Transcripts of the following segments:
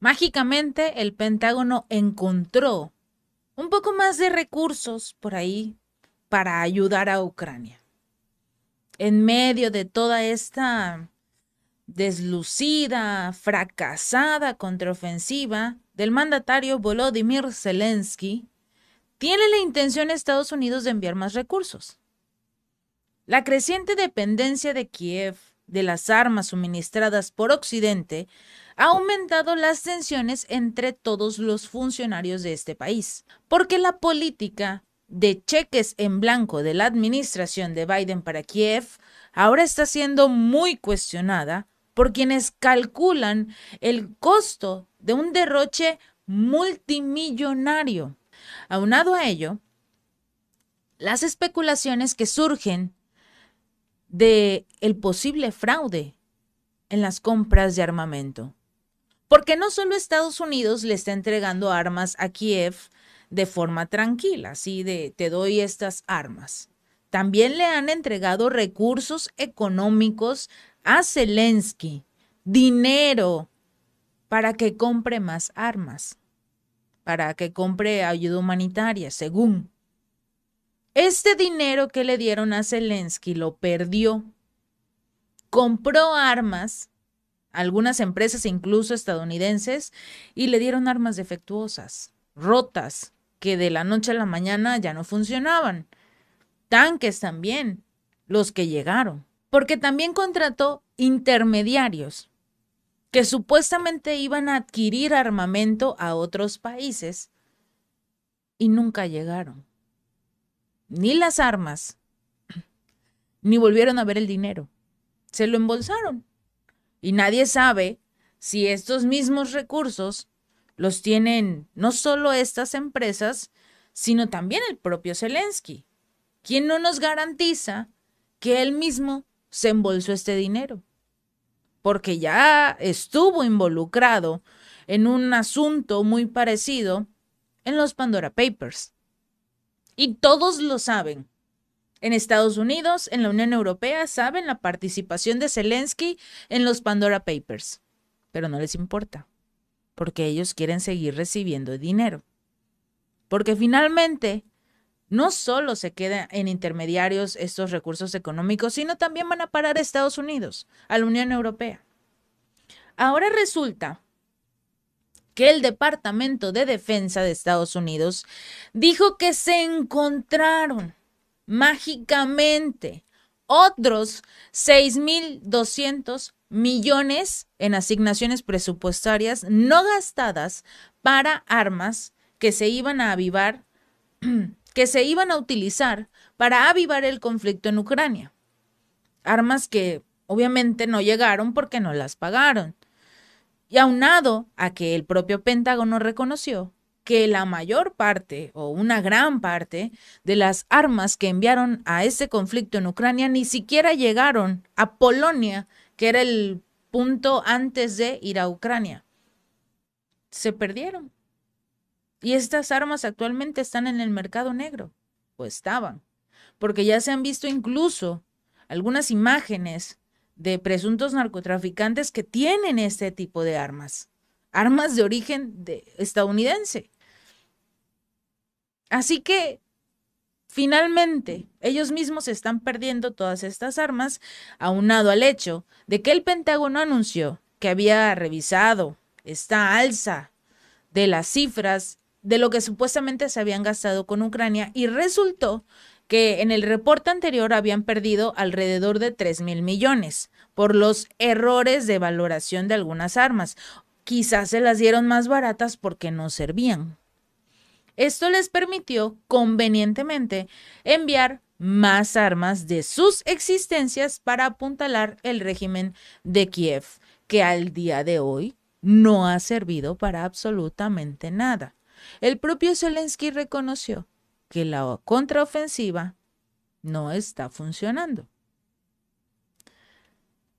Mágicamente el Pentágono encontró un poco más de recursos por ahí para ayudar a Ucrania. En medio de toda esta deslucida, fracasada contraofensiva del mandatario Volodymyr Zelensky, tiene la intención Estados Unidos de enviar más recursos. La creciente dependencia de Kiev de las armas suministradas por Occidente ha aumentado las tensiones entre todos los funcionarios de este país, porque la política de cheques en blanco de la administración de Biden para Kiev ahora está siendo muy cuestionada por quienes calculan el costo de un derroche multimillonario. Aunado a ello, las especulaciones que surgen de el posible fraude en las compras de armamento. Porque no solo Estados Unidos le está entregando armas a Kiev de forma tranquila, así de te doy estas armas. También le han entregado recursos económicos a Zelensky, dinero para que compre más armas, para que compre ayuda humanitaria, según. Este dinero que le dieron a Zelensky lo perdió. Compró armas algunas empresas incluso estadounidenses, y le dieron armas defectuosas, rotas, que de la noche a la mañana ya no funcionaban. Tanques también, los que llegaron, porque también contrató intermediarios que supuestamente iban a adquirir armamento a otros países y nunca llegaron. Ni las armas, ni volvieron a ver el dinero. Se lo embolsaron. Y nadie sabe si estos mismos recursos los tienen no solo estas empresas, sino también el propio Zelensky, quien no nos garantiza que él mismo se embolsó este dinero, porque ya estuvo involucrado en un asunto muy parecido en los Pandora Papers. Y todos lo saben. En Estados Unidos, en la Unión Europea, saben la participación de Zelensky en los Pandora Papers, pero no les importa, porque ellos quieren seguir recibiendo dinero. Porque finalmente, no solo se quedan en intermediarios estos recursos económicos, sino también van a parar a Estados Unidos, a la Unión Europea. Ahora resulta que el Departamento de Defensa de Estados Unidos dijo que se encontraron mágicamente otros 6.200 millones en asignaciones presupuestarias no gastadas para armas que se iban a avivar, que se iban a utilizar para avivar el conflicto en Ucrania. Armas que obviamente no llegaron porque no las pagaron. Y aunado a que el propio Pentágono reconoció que la mayor parte o una gran parte de las armas que enviaron a ese conflicto en Ucrania ni siquiera llegaron a Polonia, que era el punto antes de ir a Ucrania. Se perdieron. Y estas armas actualmente están en el mercado negro, o estaban, porque ya se han visto incluso algunas imágenes de presuntos narcotraficantes que tienen este tipo de armas, armas de origen estadounidense. Así que, finalmente, ellos mismos están perdiendo todas estas armas, aunado al hecho de que el Pentágono anunció que había revisado esta alza de las cifras de lo que supuestamente se habían gastado con Ucrania y resultó que en el reporte anterior habían perdido alrededor de 3 mil millones por los errores de valoración de algunas armas. Quizás se las dieron más baratas porque no servían. Esto les permitió convenientemente enviar más armas de sus existencias para apuntalar el régimen de Kiev, que al día de hoy no ha servido para absolutamente nada. El propio Zelensky reconoció que la contraofensiva no está funcionando.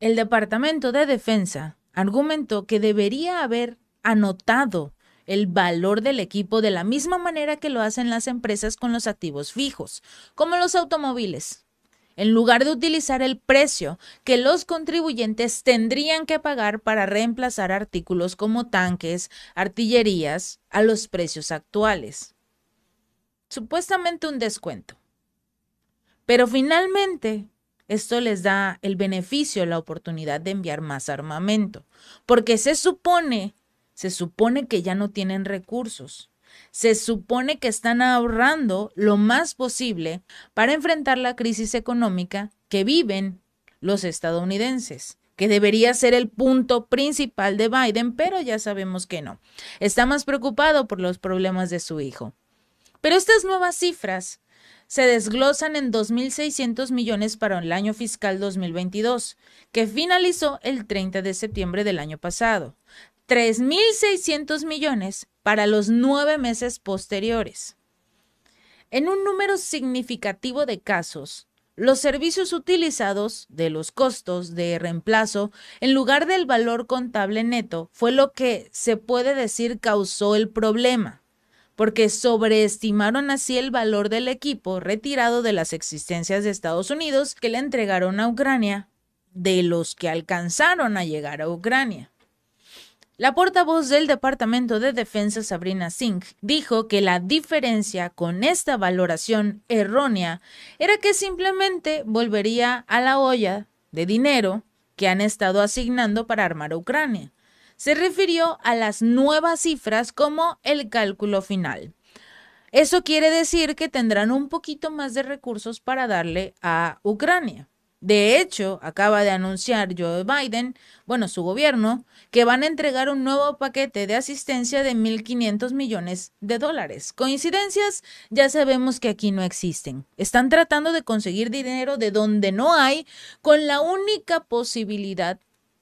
El Departamento de Defensa argumentó que debería haber anotado el valor del equipo de la misma manera que lo hacen las empresas con los activos fijos, como los automóviles. En lugar de utilizar el precio que los contribuyentes tendrían que pagar para reemplazar artículos como tanques, artillerías, a los precios actuales. Supuestamente un descuento. Pero finalmente, esto les da el beneficio, la oportunidad de enviar más armamento, porque se supone se supone que ya no tienen recursos. Se supone que están ahorrando lo más posible para enfrentar la crisis económica que viven los estadounidenses, que debería ser el punto principal de Biden, pero ya sabemos que no. Está más preocupado por los problemas de su hijo. Pero estas nuevas cifras se desglosan en 2.600 millones para el año fiscal 2022, que finalizó el 30 de septiembre del año pasado, 3.600 millones para los nueve meses posteriores. En un número significativo de casos, los servicios utilizados de los costos de reemplazo en lugar del valor contable neto fue lo que se puede decir causó el problema, porque sobreestimaron así el valor del equipo retirado de las existencias de Estados Unidos que le entregaron a Ucrania de los que alcanzaron a llegar a Ucrania. La portavoz del Departamento de Defensa, Sabrina Singh, dijo que la diferencia con esta valoración errónea era que simplemente volvería a la olla de dinero que han estado asignando para armar a Ucrania. Se refirió a las nuevas cifras como el cálculo final. Eso quiere decir que tendrán un poquito más de recursos para darle a Ucrania. De hecho, acaba de anunciar Joe Biden, bueno, su gobierno, que van a entregar un nuevo paquete de asistencia de 1.500 millones de dólares. Coincidencias, ya sabemos que aquí no existen. Están tratando de conseguir dinero de donde no hay con la única posibilidad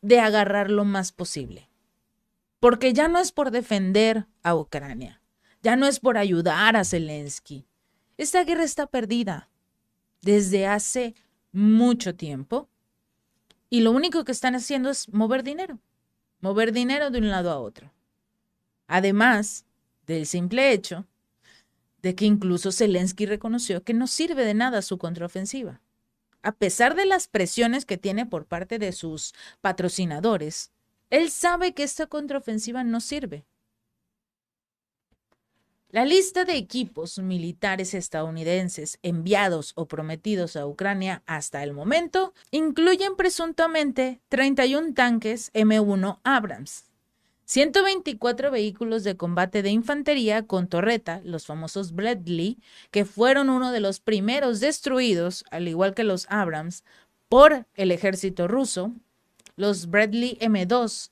de agarrar lo más posible. Porque ya no es por defender a Ucrania, ya no es por ayudar a Zelensky. Esta guerra está perdida desde hace mucho tiempo y lo único que están haciendo es mover dinero, mover dinero de un lado a otro. Además del simple hecho de que incluso Zelensky reconoció que no sirve de nada su contraofensiva. A pesar de las presiones que tiene por parte de sus patrocinadores, él sabe que esta contraofensiva no sirve la lista de equipos militares estadounidenses enviados o prometidos a Ucrania hasta el momento incluyen presuntamente 31 tanques M1 Abrams, 124 vehículos de combate de infantería con torreta, los famosos Bradley, que fueron uno de los primeros destruidos, al igual que los Abrams, por el ejército ruso, los Bradley M2,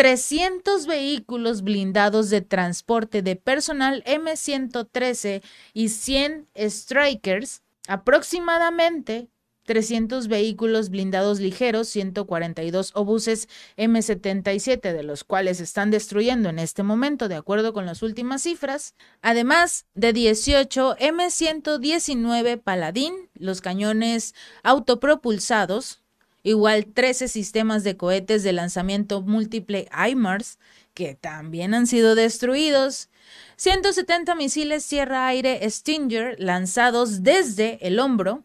300 vehículos blindados de transporte de personal M113 y 100 Strikers, aproximadamente 300 vehículos blindados ligeros, 142 obuses M77, de los cuales están destruyendo en este momento, de acuerdo con las últimas cifras, además de 18 M119 Paladín, los cañones autopropulsados, Igual 13 sistemas de cohetes de lanzamiento múltiple IMARS, que también han sido destruidos. 170 misiles tierra-aire Stinger lanzados desde el hombro,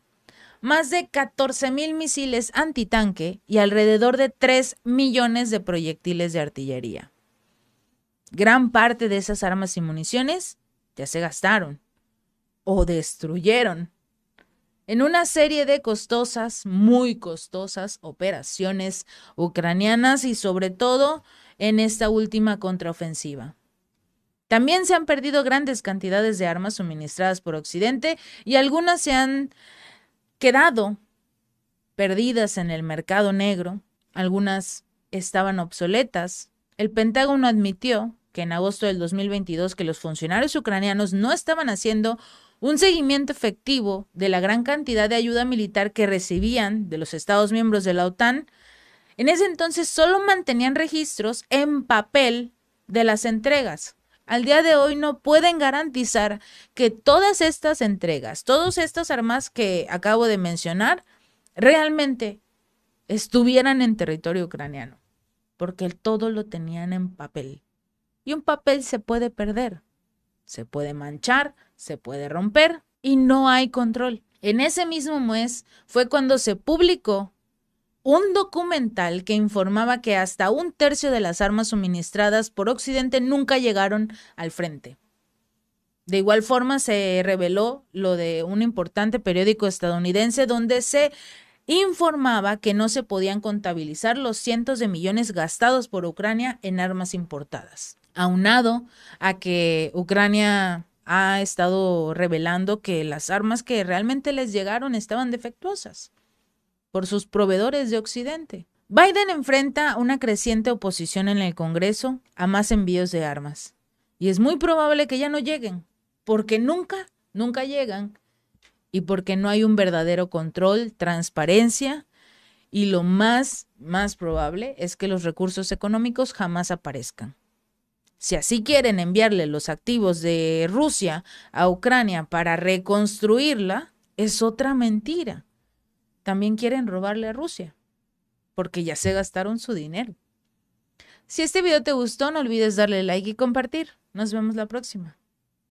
más de 14.000 misiles antitanque y alrededor de 3 millones de proyectiles de artillería. Gran parte de esas armas y municiones ya se gastaron o destruyeron en una serie de costosas, muy costosas operaciones ucranianas y sobre todo en esta última contraofensiva. También se han perdido grandes cantidades de armas suministradas por Occidente y algunas se han quedado perdidas en el mercado negro, algunas estaban obsoletas. El Pentágono admitió que en agosto del 2022 que los funcionarios ucranianos no estaban haciendo un seguimiento efectivo de la gran cantidad de ayuda militar que recibían de los Estados miembros de la OTAN, en ese entonces solo mantenían registros en papel de las entregas. Al día de hoy no pueden garantizar que todas estas entregas, todas estas armas que acabo de mencionar, realmente estuvieran en territorio ucraniano, porque todo lo tenían en papel. Y un papel se puede perder se puede manchar, se puede romper y no hay control. En ese mismo mes fue cuando se publicó un documental que informaba que hasta un tercio de las armas suministradas por Occidente nunca llegaron al frente. De igual forma se reveló lo de un importante periódico estadounidense donde se informaba que no se podían contabilizar los cientos de millones gastados por Ucrania en armas importadas aunado a que Ucrania ha estado revelando que las armas que realmente les llegaron estaban defectuosas por sus proveedores de Occidente. Biden enfrenta una creciente oposición en el Congreso a más envíos de armas. Y es muy probable que ya no lleguen, porque nunca, nunca llegan. Y porque no hay un verdadero control, transparencia. Y lo más, más probable es que los recursos económicos jamás aparezcan. Si así quieren enviarle los activos de Rusia a Ucrania para reconstruirla, es otra mentira. También quieren robarle a Rusia, porque ya se gastaron su dinero. Si este video te gustó, no olvides darle like y compartir. Nos vemos la próxima.